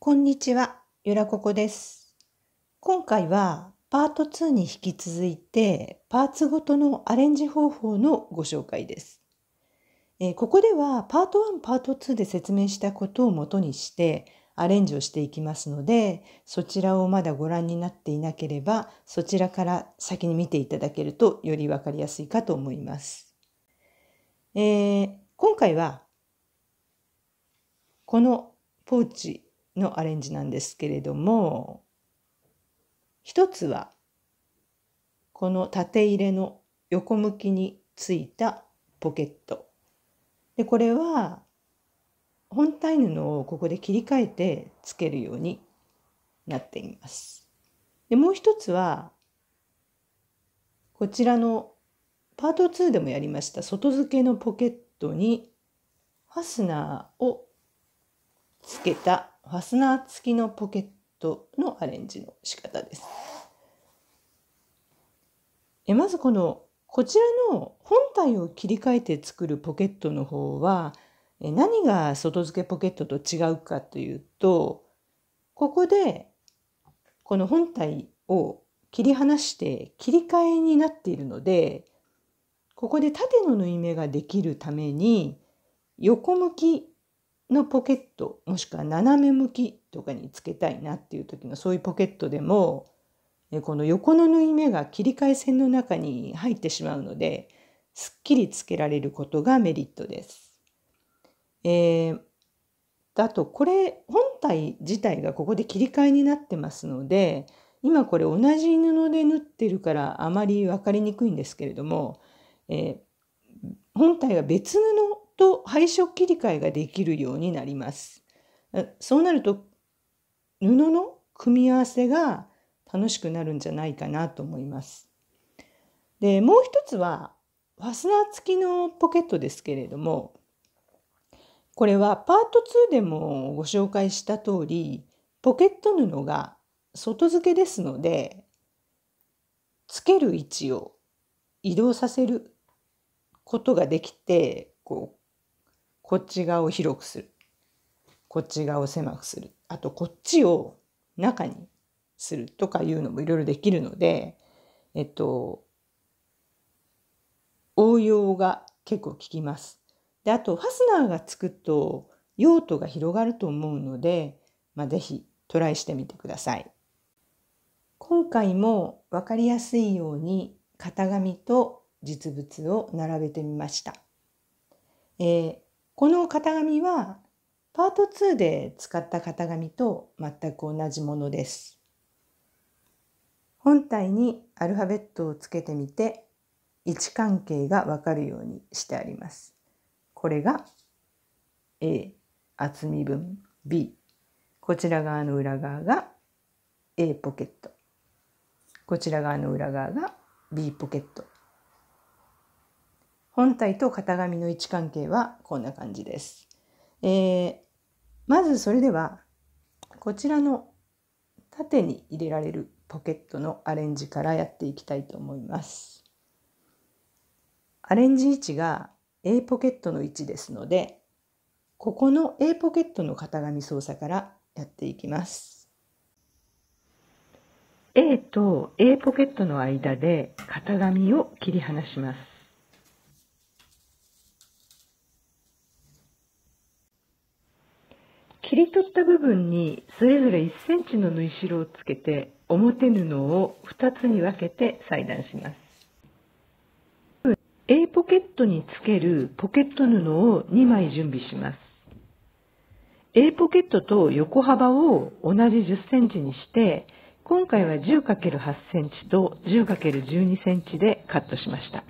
こんにちは、ゆらここです。今回はパート2に引き続いてパーツごとのアレンジ方法のご紹介です。えー、ここではパート1、パート2で説明したことをもとにしてアレンジをしていきますので、そちらをまだご覧になっていなければ、そちらから先に見ていただけるとよりわかりやすいかと思います。えー、今回はこのポーチのアレンジなんですけれども一つはこの縦入れの横向きについたポケットでこれは本体布をここで切り替えてつけるようになっています。でもう一つはこちらのパート2でもやりました外付けのポケットにファスナーをつけたファスナー付きのポケットのアレンジの仕方です。えまずこのこちらの本体を切り替えて作るポケットの方は何が外付けポケットと違うかというとここでこの本体を切り離して切り替えになっているのでここで縦の縫い目ができるために横向きのポケットもしくは斜め向きとかにつけたいなっていう時のそういうポケットでもこの横の縫い目が切り替え線の中に入ってしまうのですっきりつけられることがメリットです。えー、あとこれ本体自体がここで切り替えになってますので今これ同じ布で縫ってるからあまり分かりにくいんですけれども、えー、本体が別布と配色切り替えができるようになります。そうなると布の組み合わせが楽しくなるんじゃないかなと思います。でもう一つはファスナー付きのポケットですけれどもこれはパート2でもご紹介した通りポケット布が外付けですのでつける位置を移動させることができてこうこっち側を広くする。こっち側を狭くする。あと、こっちを中にするとかいうのもいろいろできるので、えっと、応用が結構効きます。で、あと、ファスナーがつくと用途が広がると思うので、まあ、ぜひトライしてみてください。今回も分かりやすいように型紙と実物を並べてみました。えーこの型紙はパート2で使った型紙と全く同じものです。本体にアルファベットをつけてみて位置関係がわかるようにしてあります。これが A 厚み分 B こちら側の裏側が A ポケットこちら側の裏側が B ポケット本体と型紙の位置関係はこんな感じです。えー、まずそれではこちらの縦に入れられるポケットのアレンジからやっていきたいと思います。アレンジ位置が A ポケットの位置ですのでここの A ポケットの型紙操作からやっていきます。A と A ポケットの間で型紙を切り離します。り取った部分にそれぞれ1センチの縫い代をつけて表布を2つに分けて裁断します A ポケットにつけるポケット布を2枚準備します A ポケットと横幅を同じ10センチにして今回は 10×8 センチと 10×12 センチでカットしました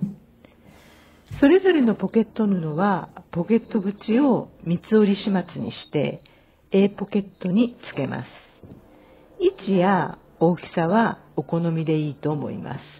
それぞれのポケット布はポケット口を三つ折り始末にして A ポケットにつけます。位置や大きさはお好みでいいと思います。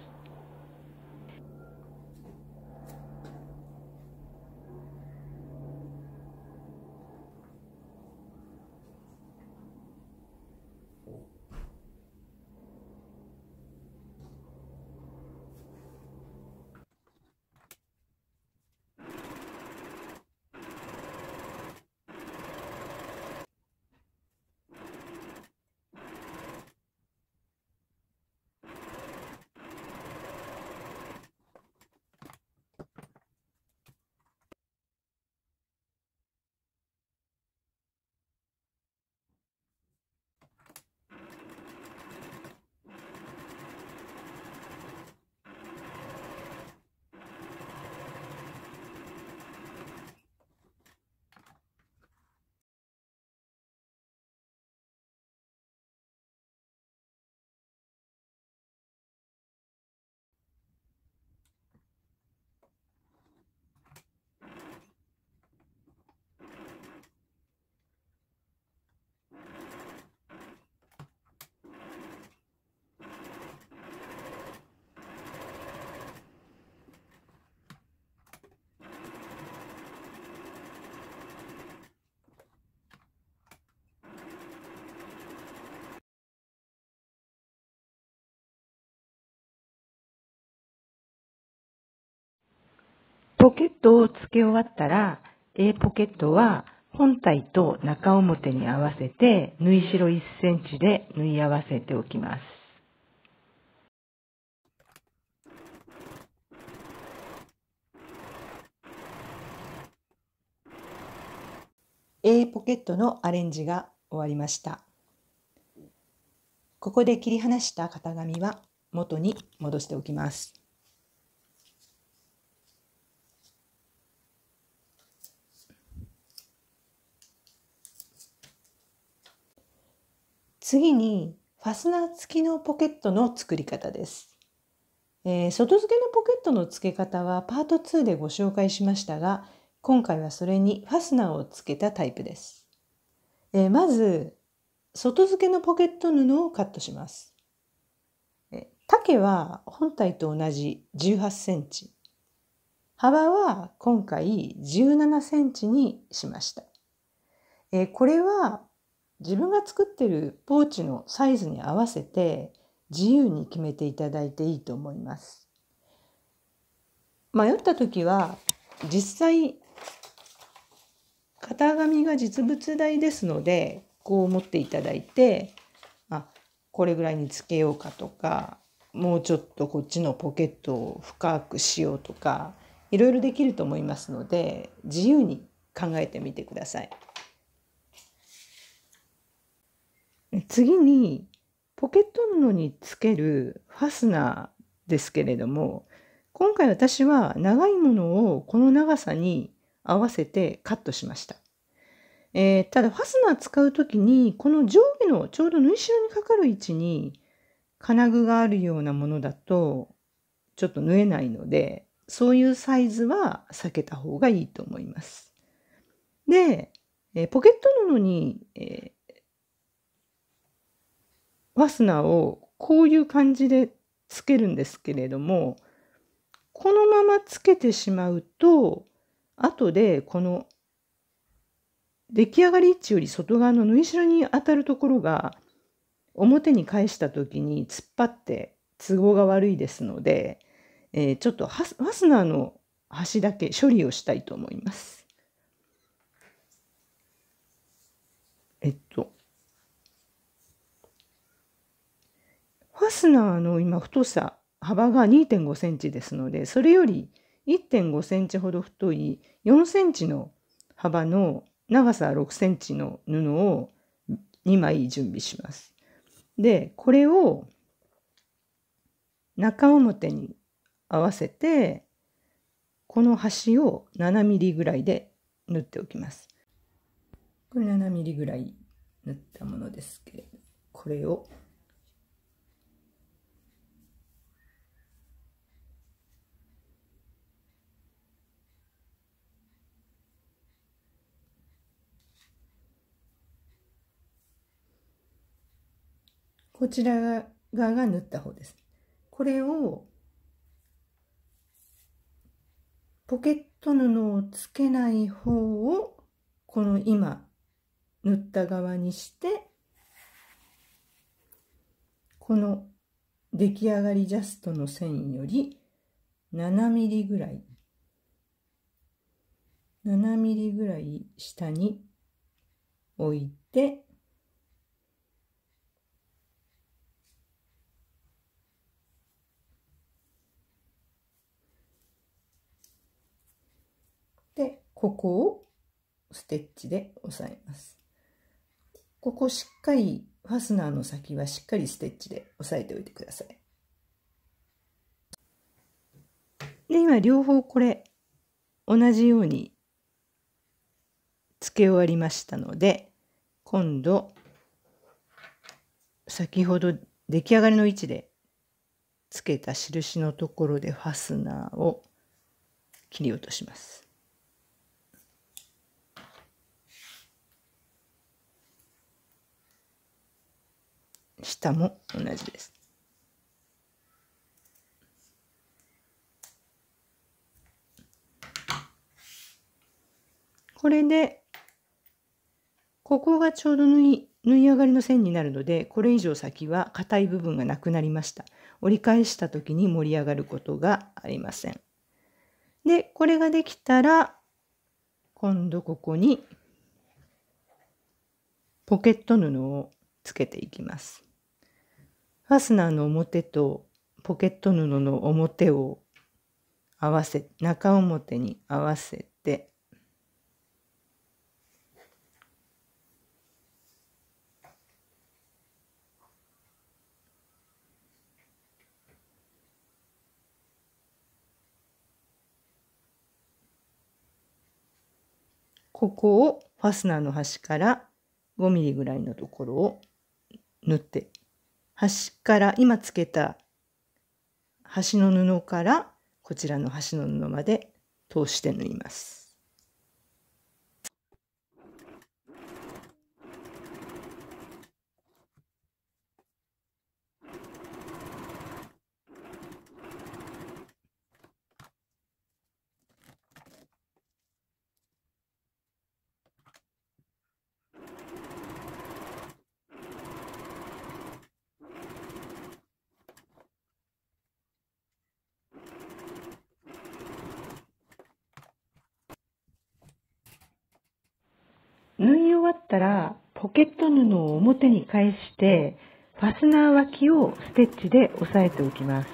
ポケットを付け終わったら、A ポケットは本体と中表に合わせて縫い代1センチで縫い合わせておきます。A ポケットのアレンジが終わりました。ここで切り離した型紙は元に戻しておきます。次にファスナー付きのポケットの作り方です。えー、外付けのポケットの付け方はパート2でご紹介しましたが、今回はそれにファスナーを付けたタイプです。えー、まず、外付けのポケット布をカットします。丈は本体と同じ18センチ。幅は今回17センチにしました。えー、これは自分が作ってるポーチのサイズに合わせて自由に決めていただいていいと思います。迷った時は実際型紙が実物大ですのでこう持っていただいてあこれぐらいにつけようかとかもうちょっとこっちのポケットを深くしようとかいろいろできると思いますので自由に考えてみてください。次にポケット布につけるファスナーですけれども今回私は長いものをこの長さに合わせてカットしました。えー、ただファスナー使う時にこの上下のちょうど縫い代にかかる位置に金具があるようなものだとちょっと縫えないのでそういうサイズは避けた方がいいと思います。で、えポケット布に、えー、ファスナーをこういう感じでつけるんですけれどもこのままつけてしまうと後でこの出来上がり位置より外側の縫い代に当たるところが表に返した時に突っ張って都合が悪いですので、えー、ちょっとファスナーの端だけ処理をしたいと思います。えっとファスナーの今太さ幅が2.5センチですのでそれより1.5センチほど太い4センチの幅の長さ6センチの布を2枚準備します。でこれを中表に合わせてこの端を7ミリぐらいで縫っておきます。これ7ミリぐらい縫ったものですけれどこれをこちら側が縫った方です。これをポケット布をつけない方をこの今縫った側にしてこの出来上がりジャストの線より7ミリぐらい7ミリぐらい下に置いてここをステッチで押さえます。ここしっかり、ファスナーの先はしっかりステッチで押さえておいてください。で、今両方これ、同じように付け終わりましたので、今度、先ほど出来上がりの位置でつけた印のところでファスナーを切り落とします。下も同じです。これで、ここがちょうど縫い縫い上がりの線になるので、これ以上先は硬い部分がなくなりました。折り返した時に盛り上がることがありません。で、これができたら、今度ここにポケット布をつけていきます。ファスナーの表とポケット布の表を合わせ中表に合わせてここをファスナーの端から 5mm ぐらいのところを縫って端から今つけた端の布からこちらの端の布まで通して縫います。ったらポケット布を表に返してファスナー脇をステッチで押さえておきます。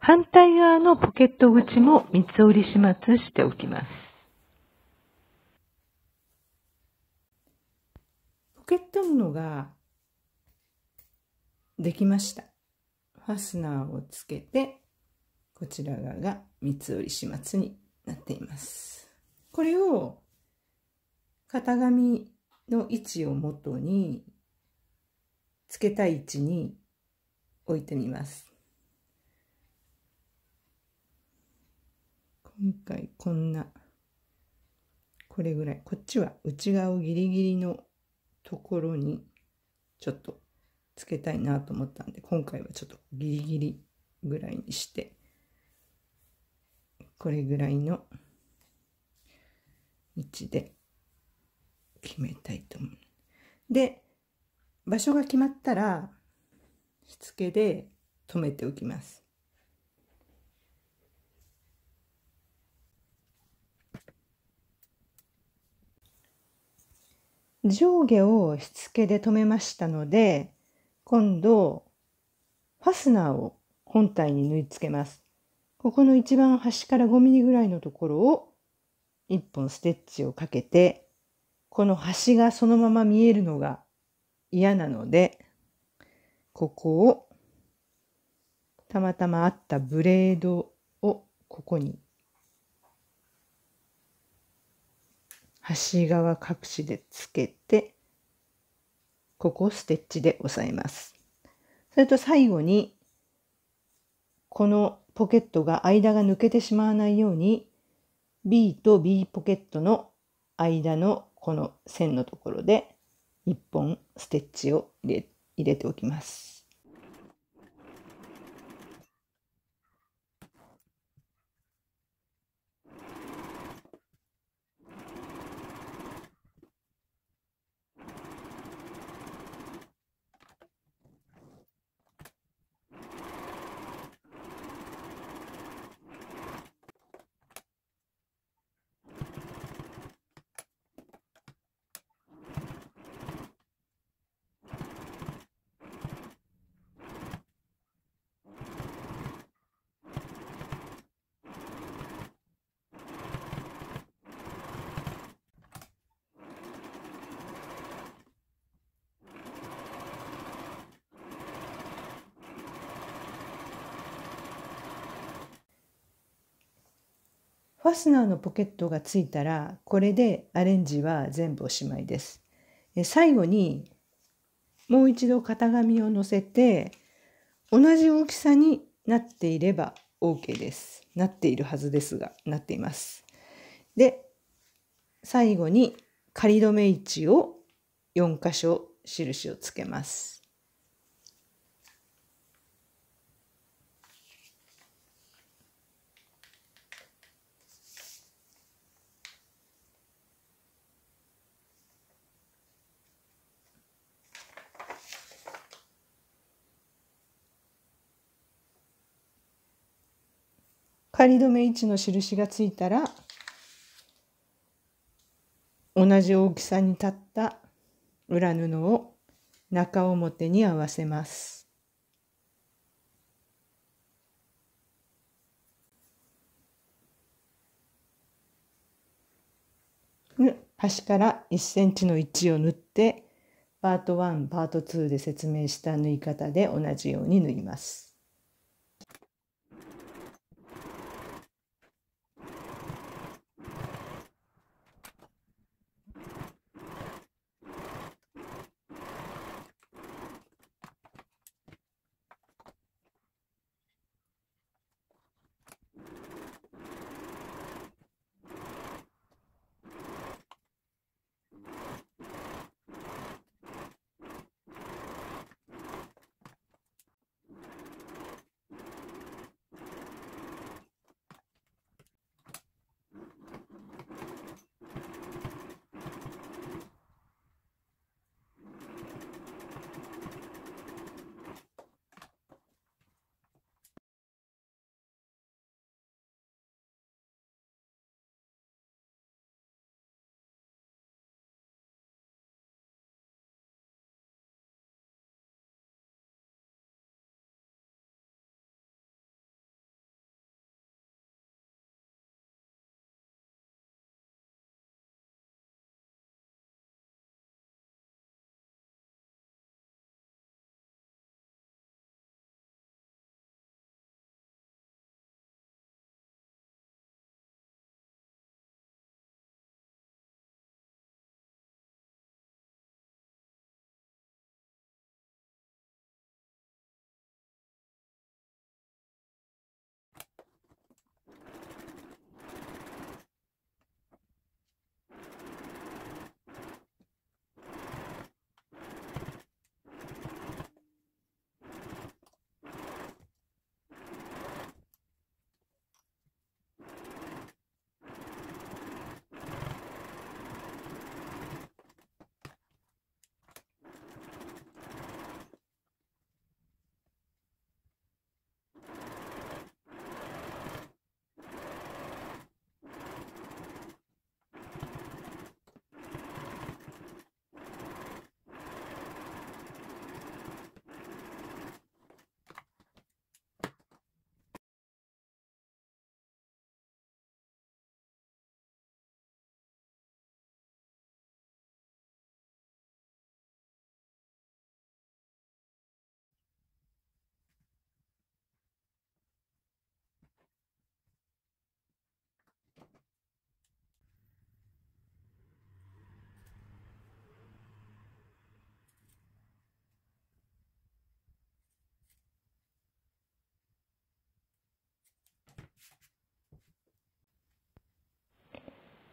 反対側のポケット口も三つ折り始末しておきます。ケットのができました。ファスナーをつけて、こちら側が三つ折り始末になっています。これを型紙の位置をもとに、つけたい位置に置いてみます。今回こんな、これぐらい。こっちは内側をギリギリのところにちょっとつけたいなと思ったんで今回はちょっとギリギリぐらいにしてこれぐらいの位置で決めたいと思う。で場所が決まったらしつけで留めておきます。上下をしつけで留めましたので今度ファスナーを本体に縫い付けます。ここの一番端から 5mm ぐらいのところを1本ステッチをかけてこの端がそのまま見えるのが嫌なのでここをたまたまあったブレードをここに端側隠しでつけてここをステッチで押さえますそれと最後にこのポケットが間が抜けてしまわないように B と B ポケットの間のこの線のところで1本ステッチを入れ入れておきます。ファスナーのポケットがついたらこれでアレンジは全部おしまいです。え最後にもう一度型紙をのせて同じ大きさになっていれば OK です。なっているはずですがなっています。で最後に仮止め位置を4箇所印をつけます。仮止め位置の印がついたら同じ大きさに立った裏布を中表に合わせます。端から1センチの位置を縫ってパート1パート2で説明した縫い方で同じように縫います。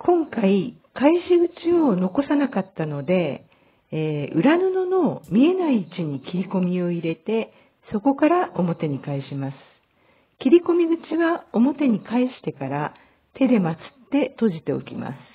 今回、返し口を残さなかったので、えー、裏布の見えない位置に切り込みを入れて、そこから表に返します。切り込み口は表に返してから手でまつって閉じておきます。